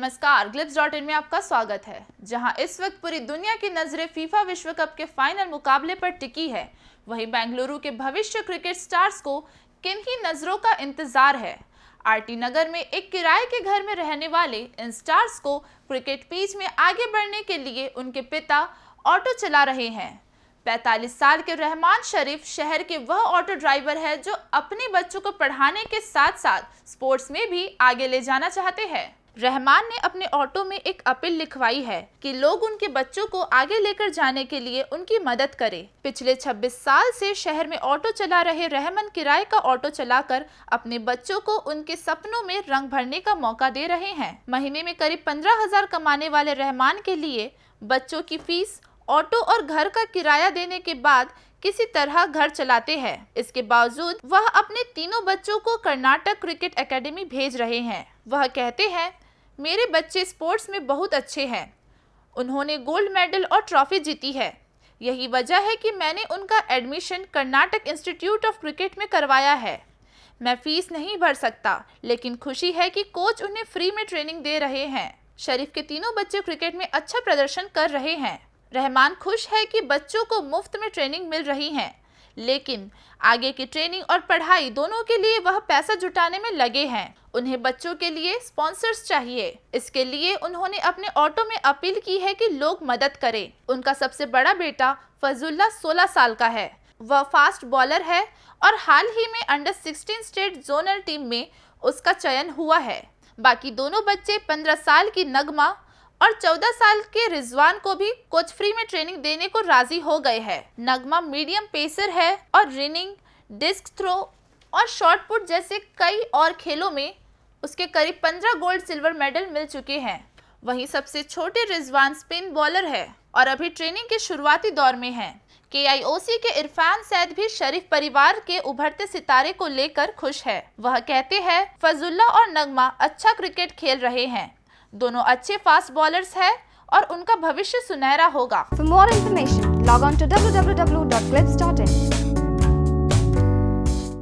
नमस्कार ग्लिप्स dot in में आपका स्वागत है जहां इस वक्त पूरी दुनिया की नजरें फीफा विश्व कप के फाइनल मुकाबले पर टिकी है वहीं बेंगलुरु के भविष्य क्रिकेट स्टार्स को किन की नजरों का इंतजार है आरटी नगर में एक किराए के घर में रहने वाले इन स्टार्स को क्रिकेट पीच में आगे बढ़ने के लिए उनके पिता ऑटो चला रहे हैं पैतालीस साल के रहमान शरीफ शहर के वह ऑटो ड्राइवर है जो अपने बच्चों को पढ़ाने के साथ साथ स्पोर्ट्स में भी आगे ले जाना चाहते हैं रहमान ने अपने ऑटो में एक अपील लिखवाई है कि लोग उनके बच्चों को आगे लेकर जाने के लिए उनकी मदद करें। पिछले 26 साल से शहर में ऑटो चला रहे रहमान किराए का ऑटो चलाकर अपने बच्चों को उनके सपनों में रंग भरने का मौका दे रहे हैं महीने में करीब पंद्रह हजार कमाने वाले रहमान के लिए बच्चों की फीस ऑटो और घर का किराया देने के बाद किसी तरह घर चलाते हैं इसके बावजूद वह अपने तीनों बच्चों को कर्नाटक क्रिकेट एकेडमी भेज रहे हैं वह कहते हैं मेरे बच्चे स्पोर्ट्स में बहुत अच्छे हैं उन्होंने गोल्ड मेडल और ट्रॉफी जीती है यही वजह है कि मैंने उनका admission Karnataka institute of cricket में करवाया है मैं फीस नहीं भर सकता लेकिन खुशी है कि कोच उन्हें फ्री में ट्रेनिंग दे रहे हैं शरीफ के तीनों बच्चे क्रिकेट में अच्छा प्रदर्शन कर रहे हैं रहमान खुश है कि बच्चों को मुफ्त में ट्रेनिंग मिल रही है लेकिन आगे की ट्रेनिंग और पढ़ाई दोनों के लिए वह पैसा जुटाने में लगे हैं उन्हें बच्चों के लिए स्पॉन्सर्स चाहिए इसके लिए उन्होंने अपने ऑटो में अपील की है कि लोग मदद करें उनका सबसे बड़ा बेटा फजुल्ला 16 साल का है वह फास्ट बॉलर है और हाल ही में अंडर 16 स्टेट जोनल टीम में उसका चयन हुआ है बाकी दोनों बच्चे पंद्रह साल की नगमा और 14 साल के रिजवान को भी कोच फ्री में ट्रेनिंग देने को राजी हो गए हैं नगमा मीडियम पेसर है और रिनिंग डिस्क थ्रो और शॉर्ट पुट जैसे कई और खेलों में उसके करीब 15 गोल्ड सिल्वर मेडल मिल चुके हैं वहीं सबसे छोटे रिजवान स्पिन बॉलर है और अभी ट्रेनिंग के शुरुआती दौर में है के के इरफान सैद भी शरीफ परिवार के उभरते सितारे को लेकर खुश है वह कहते हैं फजुल्ला और नगमा अच्छा क्रिकेट खेल रहे हैं दोनों अच्छे फास्ट बॉलर्स हैं और उनका भविष्य सुनहरा होगा for more information log on to W W W dot clips dot in